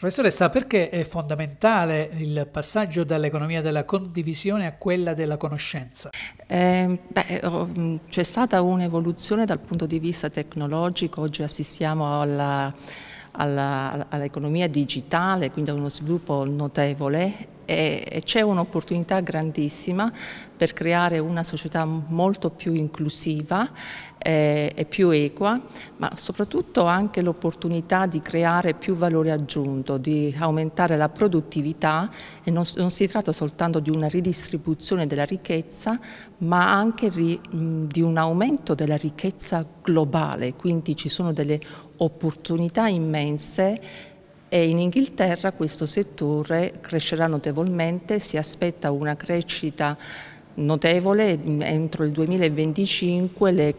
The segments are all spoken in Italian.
Professoressa, perché è fondamentale il passaggio dall'economia della condivisione a quella della conoscenza? Ehm, eh, oh, c'è stata un'evoluzione dal punto di vista tecnologico, oggi assistiamo alla all'economia digitale, quindi a uno sviluppo notevole e c'è un'opportunità grandissima per creare una società molto più inclusiva eh, e più equa, ma soprattutto anche l'opportunità di creare più valore aggiunto, di aumentare la produttività e non, non si tratta soltanto di una ridistribuzione della ricchezza, ma anche ri, di un aumento della ricchezza globale, quindi ci sono delle opportunità immense e in Inghilterra questo settore crescerà notevolmente, si aspetta una crescita notevole, mm, entro il 2025 le,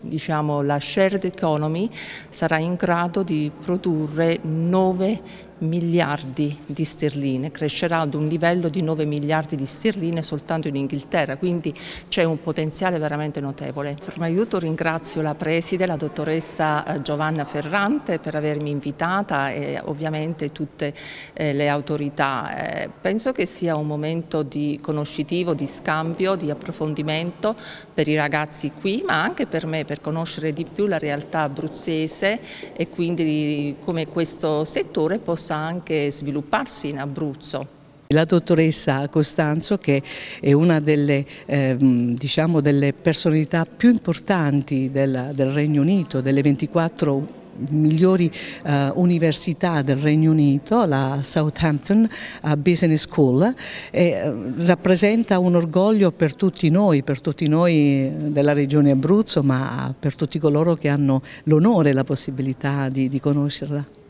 diciamo, la shared economy sarà in grado di produrre 9 miliardi di sterline, crescerà ad un livello di 9 miliardi di sterline soltanto in Inghilterra, quindi c'è un potenziale veramente notevole. Prima di tutto ringrazio la preside, la dottoressa eh, Giovanna Ferrante per avermi invitata e ovviamente tutte eh, le autorità. Eh, penso che sia un momento di conoscitivo, di scambio, di approfondimento per i ragazzi qui, ma anche per me per conoscere di più la realtà abruzzese e quindi come questo settore possa possa anche svilupparsi in Abruzzo. La dottoressa Costanzo che è una delle, eh, diciamo delle personalità più importanti del, del Regno Unito, delle 24 migliori eh, università del Regno Unito, la Southampton Business School, eh, rappresenta un orgoglio per tutti noi, per tutti noi della regione Abruzzo, ma per tutti coloro che hanno l'onore e la possibilità di, di conoscerla.